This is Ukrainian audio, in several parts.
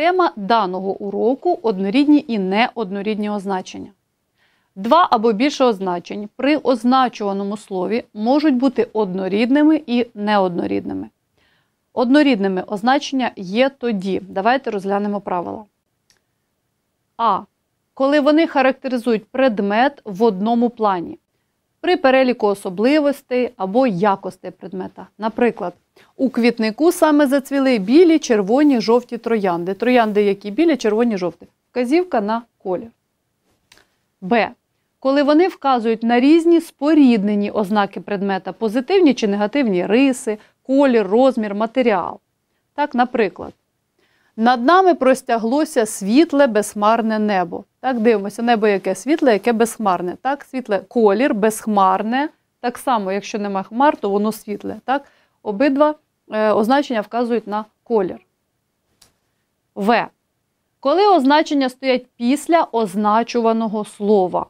Тема даного уроку однорідні і неоднорідні означення. Два або більше означень при означуваному слові можуть бути однорідними і неоднорідними. Однорідними означення є тоді. Давайте розглянемо правила. А. Коли вони характеризують предмет в одному плані при переліку особливостей або якостей предмета. Наприклад, у квітнику саме зацвіли білі, червоні, жовті троянди. Троянди, які білі, червоні, жовті. Вказівка на колір. Б. Коли вони вказують на різні споріднені ознаки предмета, позитивні чи негативні риси, колір, розмір, матеріал. Так, наприклад, над нами простяглося світле, безхмарне небо. Так, дивимося, небо яке світле, яке безхмарне. Так, світле колір, безхмарне. Так само, якщо нема хмар, то воно світле. Так? Обидва е, означення вказують на колір. В. Коли означення стоять після означуваного слова,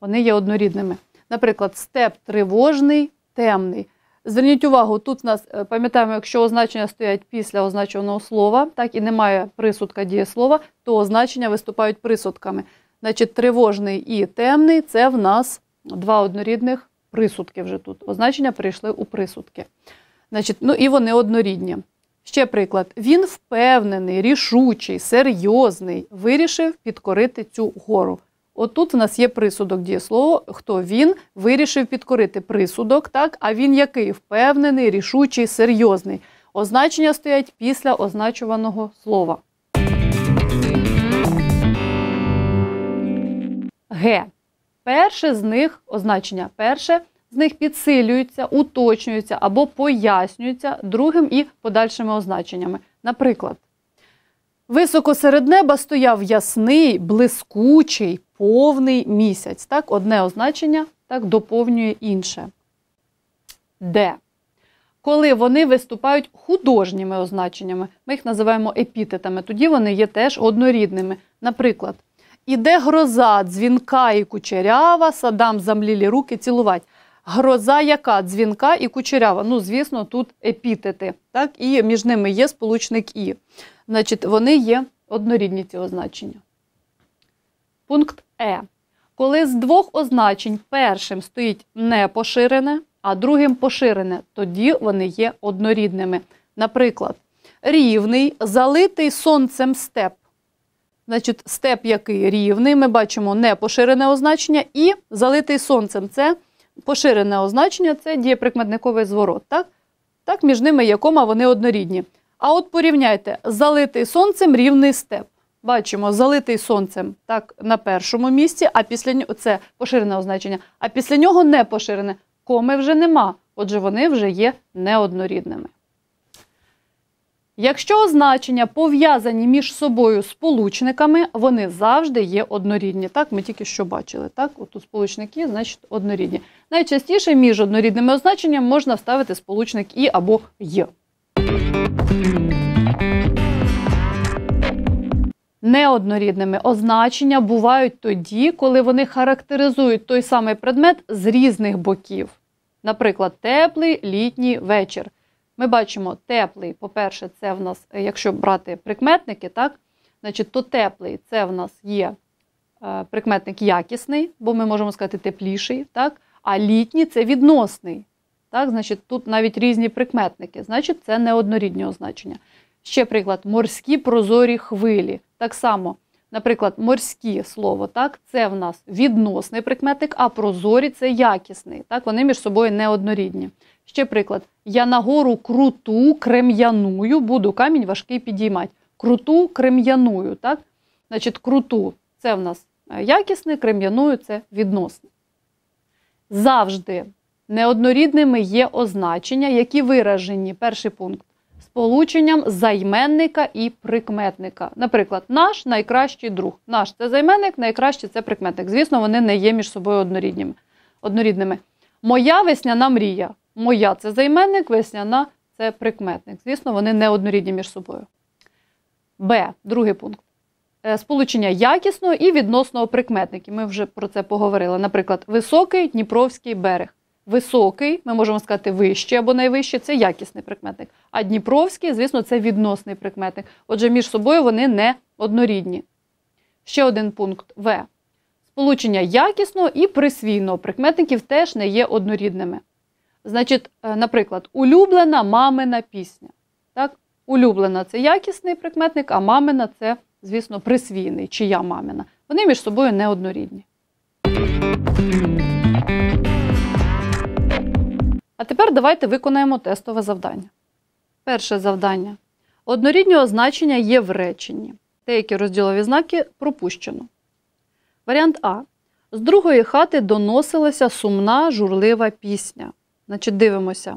вони є однорідними. Наприклад, степ тривожний, темний. Зверніть увагу, тут нас е, пам'ятаємо, якщо означення стоять після означуваного слова, так і немає присудка дієслова, то означення виступають присудками. Значить, тривожний і темний це в нас два однорідних присудки вже тут. Означення прийшли у присудки. Значить, ну і вони однорідні. Ще приклад, він впевнений, рішучий, серйозний, вирішив підкорити цю гору. Отут в нас є присудок дієслово, хто він вирішив підкорити присудок, так? А він який? Впевнений, рішучий, серйозний. Означення стоять після означуваного слова. Г. Перше з них означення перше з них підсилюються, уточнюються або пояснюються другим і подальшими означеннями. Наприклад, високо серед неба стояв ясний, блискучий, повний місяць. Так, Одне означення так доповнює інше. Де? Коли вони виступають художніми означеннями, ми їх називаємо епітетами, тоді вони є теж однорідними. Наприклад, іде гроза, дзвінка і кучерява, садам замлілі руки цілувать. Гроза, яка дзвінка і кучерява. Ну, звісно, тут епітети. Так, і між ними є сполучник І. Значить, вони є однорідні ці означення. Пункт Е. Коли з двох означень першим стоїть непоширене, а другим поширене, тоді вони є однорідними. Наприклад, рівний, залитий сонцем степ. Значить, степ, який рівний, ми бачимо непоширене означення, і залитий сонцем це поширене означення це дієприкметниковий зворот. Так, Так, між ними є кома, вони однорідні. А от порівняйте, залитий сонцем рівний степ. Бачимо, залитий сонцем так на першому місці, а після нього це поширене означення, а після нього не поширене. Коми вже нема, отже, вони вже є неоднорідними. Якщо означення пов'язані між собою сполучниками, вони завжди є однорідні. Так, ми тільки що бачили. Так, от у сполучники, значить, однорідні. Найчастіше між однорідними означеннями можна вставити сполучник і або є. Неоднорідними означення бувають тоді, коли вони характеризують той самий предмет з різних боків. Наприклад, теплий літній вечір. Ми бачимо теплий, по-перше, це в нас, е, якщо брати прикметники, так, значить, то теплий це в нас є е, прикметник якісний, бо ми можемо сказати тепліший, так, а літній це відносний. Так, значить, Тут навіть різні прикметники, значить, це неоднорідні означення. Ще приклад, морські прозорі хвилі. Так само, наприклад, морські слово, так, це в нас відносний прикметник, а прозорі це якісний. Так, Вони між собою неоднорідні. Ще приклад: я на гору круту, крем'яную, буду камінь важкий підіймати. Круту крем'яную, так? Значить, круту це в нас е, якісне, крем'яную це відносне. Завжди неоднорідними є означення, які виражені перший пункт сполученням займенника і прикметника. Наприклад, наш найкращий друг. Наш це займенник, найкращий це прикметник. Звісно, вони не є між собою однорідними. Моя весняна мрія. Моя це займенник, весняна це прикметник. Звісно, вони не однорідні між собою. Б. Другий пункт. Е, сполучення якісного і відносного прикметників. Ми вже про це поговорили. Наприклад, високий Дніпровський берег. Високий, ми можемо сказати, вищий або найвищий це якісний прикметник. А Дніпровський, звісно, це відносний прикметник. Отже, між собою вони не однорідні. Ще один пункт В. Сполучення якісного і присвійного прикметників теж не є однорідними. Значить, е, наприклад, улюблена мамина пісня. Так? Улюблена це якісний прикметник, а мамина це, звісно, присвійний, чия мамина. Вони між собою неоднорідні. А тепер давайте виконаємо тестове завдання. Перше завдання. Однорідні значення є в реченні. Деякі розділові знаки пропущено. Варіант А. З другої хати доносилася сумна журлива пісня. Значить, дивимося.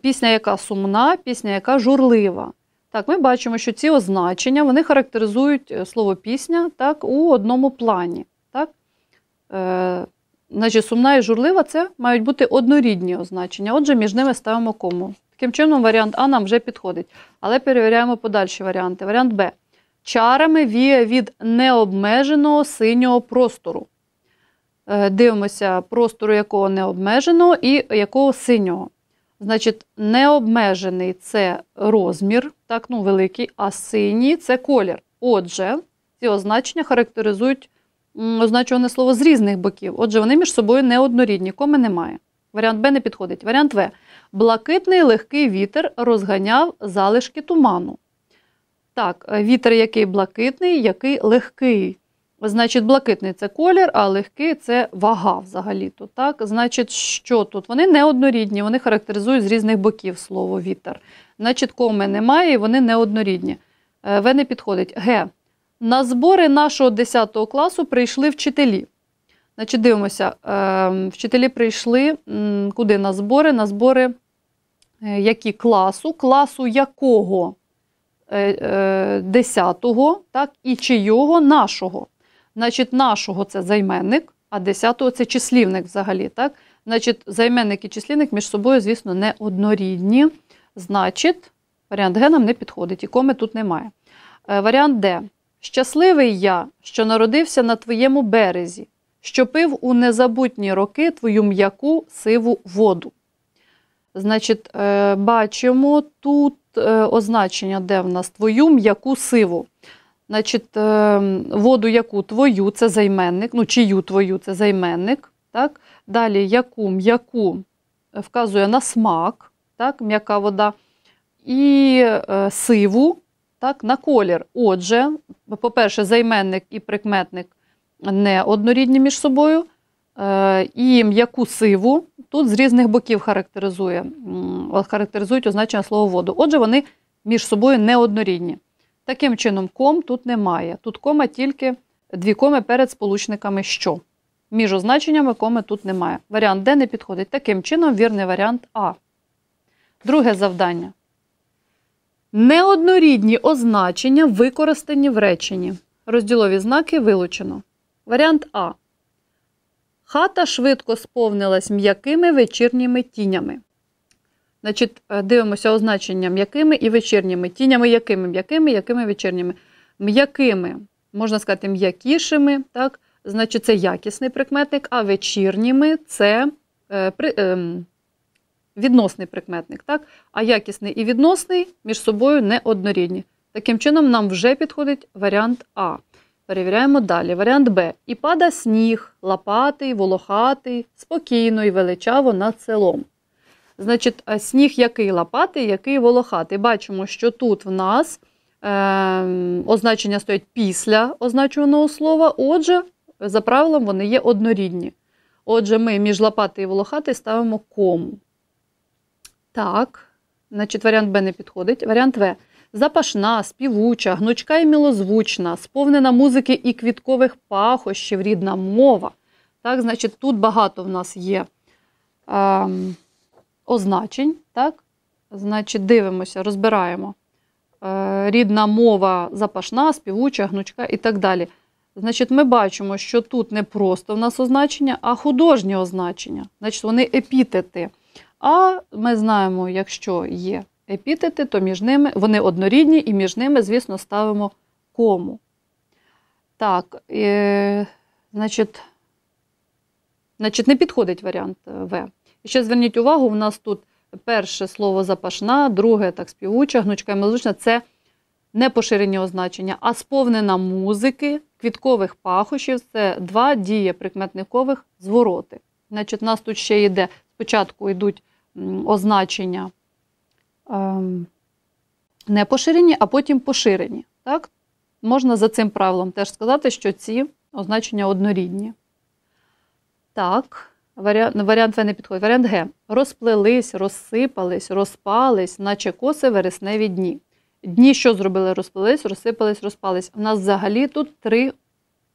Пісня, яка сумна, пісня, яка журлива. Так, ми бачимо, що ці означення вони характеризують е, слово пісня так, у одному плані. Так? Е, Значить, сумна і журлива це мають бути однорідні означення. Отже, між ними ставимо кому. Таким чином, варіант А нам вже підходить. Але перевіряємо подальші варіанти. Варіант Б. Чарами віє від необмеженого синього простору. Е, дивимося простору, якого не обмежено, і якого синього. Значить, необмежений це розмір, так, ну, великий, а синій це колір. Отже, ці означення характеризують означуване слово з різних боків. Отже, вони між собою неоднорідні, коми немає. Варіант Б не підходить. Варіант В. Блакитний легкий вітер розганяв залишки туману. Так, вітер який блакитний, який легкий. Значить, блакитний це колір, а легкий це вага взагалі-то. Значить, що тут? Вони неоднорідні, вони характеризують з різних боків слово вітер. Значить, коми немає, і вони неоднорідні. Е, В не підходить. Г. На збори нашого 10 класу прийшли вчителі. Значить, дивимося, е, вчителі прийшли куди на збори? На збори е, які класу, класу якого? 10-го, так, і чийого нашого. Значить, нашого це займенник, а 10-го це числівник взагалі. так? Значить, займенник і числівник між собою, звісно, не однорідні. Значить, варіант Г нам не підходить, і коми тут немає. Е, варіант Д. Щасливий я, що народився на твоєму березі, що пив у незабутні роки твою м'яку сиву воду. Значить, е, бачимо тут е, означення, де в нас твою м'яку сиву. Значить, ем, воду яку твою це займенник, ну чию твою це займенник. Так? Далі яку м'яку вказує на смак, так, м'яка вода, і е, сиву так, на колір. Отже, по-перше, займенник і прикметник не однорідні між собою. Е, і м'яку сиву тут з різних боків характеризує, характеризують означення слово воду. Отже, вони між собою неоднорідні. Таким чином, ком тут немає. Тут кома тільки дві коми перед сполучниками що. Між означеннями коми тут немає. Варіант Д не підходить. Таким чином, вірний варіант А. Друге завдання. Неоднорідні означення використані в реченні. Розділові знаки вилучено. Варіант А. Хата швидко сповнилась м'якими вечірніми тінями. Значить, е, дивимося означення м'якими і вечірніми. Тінями якими м'якими, якими вечірніми. М'якими, можна сказати, м'якішими, так? Значить, це якісний прикметник, а вечірніми це е, при, е, відносний прикметник, так? А якісний і відносний між собою не однорідні. Таким чином, нам вже підходить варіант А. Перевіряємо далі. Варіант Б. І пада сніг, лопатий, волохатий, спокійно і величаво над селом. Значить, е, сніг який лопатий, який волохатий. Бачимо, що тут в нас е, означення стоять після означуваного слова. Отже, за правилом, вони є однорідні. Отже, ми між лопатий і волохатий ставимо ком. Так, значить, варіант Б не підходить. Варіант В. Запашна, співуча, гнучка і мілозвучна, сповнена музики і квіткових пахощів, рідна мова. Так, значить, тут багато в нас є. Е, означень. Так? Значить, дивимося, розбираємо. Е, рідна мова запашна, співуча, гнучка і так далі. Значить, ми бачимо, що тут не просто в нас означення, а художні означення. Значить, вони епітети. А ми знаємо, якщо є епітети, то між ними вони однорідні і між ними, звісно, ставимо кому. Так, е, значить, значить, не підходить варіант е, В ще зверніть увагу, у нас тут перше слово запашна, друге так співуча, гнучка і мелодична це не поширені означення, а сповнена музики, квіткових пахощів це два дії прикметникових звороти. Значить, у нас тут ще йде, спочатку йдуть означення ем, не поширені, а потім поширені. Так? Можна за цим правилом теж сказати, що ці означення однорідні. Так. Ну, варіант варіант В не підходить. Варіант Г. Розплелись, розсипались, розпались, наче коси вересневі дні. Дні, що зробили, Розплились, розсипались, розпались. У нас взагалі тут три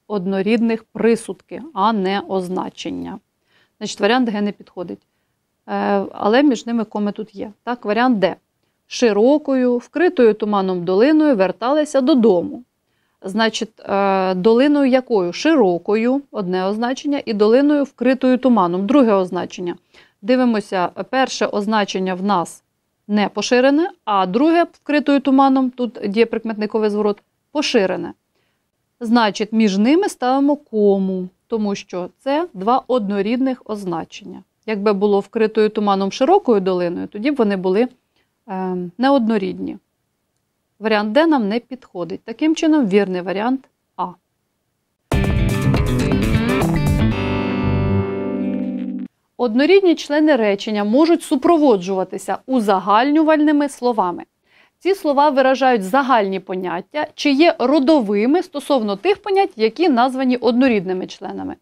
однорідних присудки, а не означення. Значить, варіант Г не підходить. Е, але між ними коми тут є. Так, варіант Д. Широкою, вкритою туманом долиною верталися додому. Значить, е, долиною якою? Широкою одне означення, і долиною вкритою туманом, друге означення. Дивимося, перше означення в нас не поширене, а друге вкритою туманом, тут є прикметниковий зворот, поширене. Значить, між ними ставимо кому, тому що це два однорідних означення. Якби було вкритою туманом широкою долиною, тоді б вони були е, неоднорідні. Варіант Д нам не підходить. Таким чином, вірний варіант А. Однорідні члени речення можуть супроводжуватися узагальнювальними словами. Ці слова виражають загальні поняття, чи є родовими стосовно тих понять, які названі однорідними членами.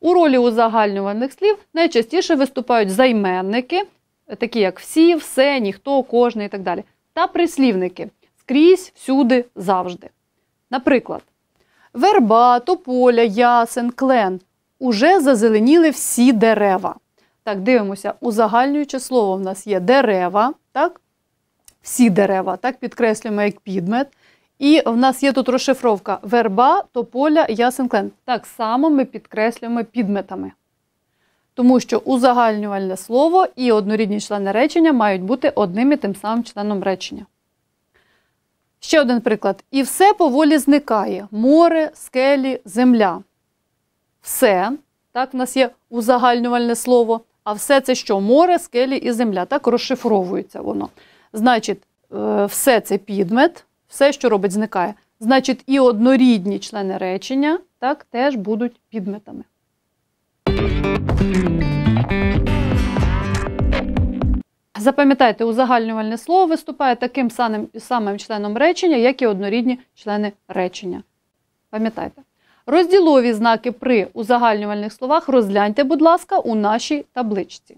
У ролі узагальнювальних слів найчастіше виступають займенники, такі як всі, все, ніхто, кожний і так далі, та прислівники скрізь, всюди, завжди. Наприклад, верба, тополя, ясен, клен уже зазеленіли всі дерева. Так, дивимося, узагальнююче слово в нас є дерева, так? всі дерева, так, підкреслюємо як підмет. І в нас є тут розшифровка верба, тополя, ясен, клен. Так само ми підкреслюємо підметами. Тому що узагальнювальне слово і однорідні члени речення мають бути одним і тим самим членом речення. Ще один приклад. І все поволі зникає: море, скелі, земля. Все, так, в нас є узагальнювальне слово. А все це що? Море, скелі і земля. Так розшифровується воно. Значить, е, все це підмет, все, що робить, зникає. Значить, і однорідні члени речення так, теж будуть підметами. Запам'ятайте, узагальнювальне слово виступає таким самим, самим членом речення, як і однорідні члени речення. Пам'ятайте. Розділові знаки при узагальнювальних словах розгляньте, будь ласка, у нашій табличці.